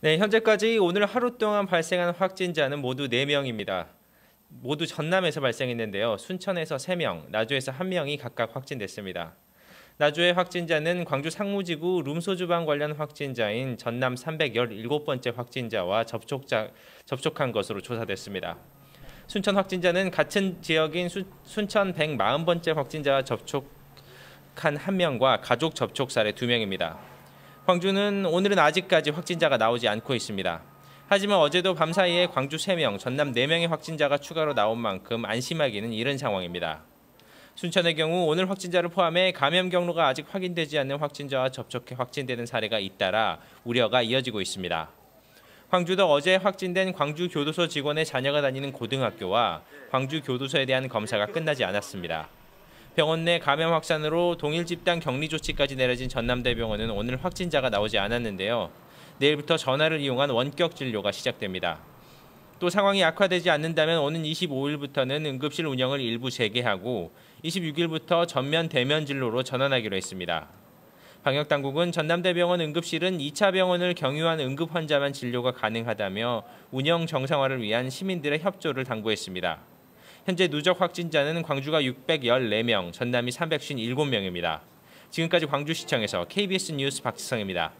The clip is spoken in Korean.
네, 현재까지 오늘 하루 동안 발생한 확진자는 모두 4명입니다. 모두 전남에서 발생했는데요. 순천에서 3명, 나주에서 1명이 각각 확진됐습니다. 나주의 확진자는 광주 상무지구 룸소주방 관련 확진자인 전남 317번째 확진자와 접촉자, 접촉한 것으로 조사됐습니다. 순천 확진자는 같은 지역인 수, 순천 140번째 확진자와 접촉한 1명과 가족 접촉 사례 2명입니다. 광주는 오늘은 아직까지 확진자가 나오지 않고 있습니다. 하지만 어제도 밤사이에 광주 3명, 전남 4명의 확진자가 추가로 나온 만큼 안심하기는 이른 상황입니다. 순천의 경우 오늘 확진자를 포함해 감염 경로가 아직 확인되지 않는 확진자와 접촉해 확진되는 사례가 잇따라 우려가 이어지고 있습니다. 광주도 어제 확진된 광주교도소 직원의 자녀가 다니는 고등학교와 광주교도소에 대한 검사가 끝나지 않았습니다. 병원 내 감염 확산으로 동일 집단 격리 조치까지 내려진 전남대병원은 오늘 확진자가 나오지 않았는데요. 내일부터 전화를 이용한 원격 진료가 시작됩니다. 또 상황이 악화되지 않는다면 오는 25일부터는 응급실 운영을 일부 재개하고 26일부터 전면 대면 진료로 전환하기로 했습니다. 방역당국은 전남대병원 응급실은 2차 병원을 경유한 응급 환자만 진료가 가능하다며 운영 정상화를 위한 시민들의 협조를 당부했습니다. 현재 누적 확진자는 광주가 614명, 전남이 357명입니다. 지금까지 광주시청에서 KBS 뉴스 박지성입니다.